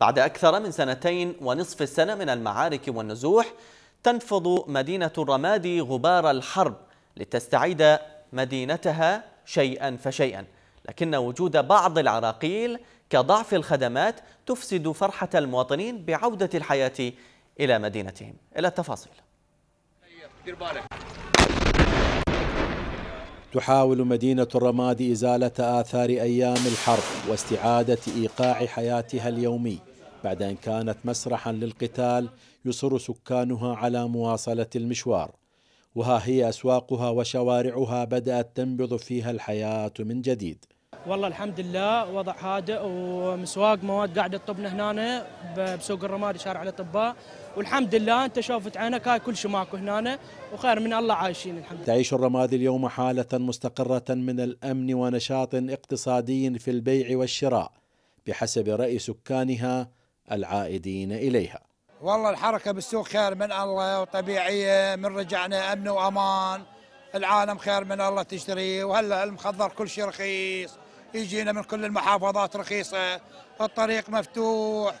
بعد أكثر من سنتين ونصف السنة من المعارك والنزوح تنفض مدينة الرمادي غبار الحرب لتستعيد مدينتها شيئا فشيئا لكن وجود بعض العراقيل كضعف الخدمات تفسد فرحة المواطنين بعودة الحياة إلى مدينتهم إلى التفاصيل تحاول مدينة الرماد إزالة آثار أيام الحرب واستعادة إيقاع حياتها اليومي بعد أن كانت مسرحا للقتال يصر سكانها على مواصلة المشوار وها هي أسواقها وشوارعها بدأت تنبض فيها الحياة من جديد والله الحمد لله وضع هادئ ومسواق مواد قاعده تطبنا هنا بسوق الرمادي شارع الاطباء والحمد لله انت شوفت عينك هاي كل شيء ماكو هنا وخير من الله عايشين الحمد لله. تعيش الرمادي اليوم حاله مستقره من الامن ونشاط اقتصادي في البيع والشراء بحسب راي سكانها العائدين اليها. والله الحركه بالسوق خير من الله وطبيعيه من رجعنا امن وامان. العالم خير من الله تشتري وهلا المخضر كل شيء رخيص يجينا من كل المحافظات رخيصه الطريق مفتوح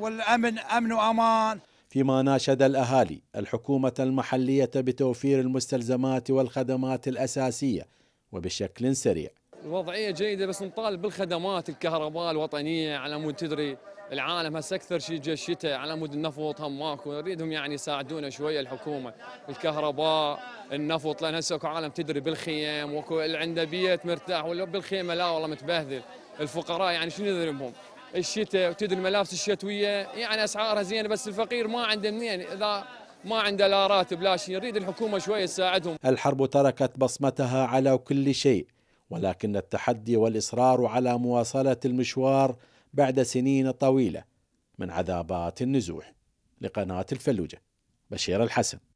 والامن امن وامان فيما ناشد الاهالي الحكومه المحليه بتوفير المستلزمات والخدمات الاساسيه وبشكل سريع الوضعيه جيده بس نطالب بالخدمات الكهرباء الوطنيه على مود تدري العالم هسه اكثر شيء جا الشتاء على مود النفط هم ماكو نريدهم يعني يساعدونا شويه الحكومه الكهرباء النفط لان هسه اكو عالم تدري بالخيم واكو اللي عنده بيت مرتاح ولا بالخيمه لا والله متبهذل الفقراء يعني شنو نذنبهم الشتاء وتدري الملابس الشتويه يعني اسعارها زينه بس الفقير ما عنده منين اذا ما عنده لا راتب لا شيء نريد الحكومه شويه تساعدهم الحرب تركت بصمتها على كل شيء ولكن التحدي والاصرار على مواصله المشوار بعد سنين طويله من عذابات النزوح لقناه الفلوجه بشير الحسن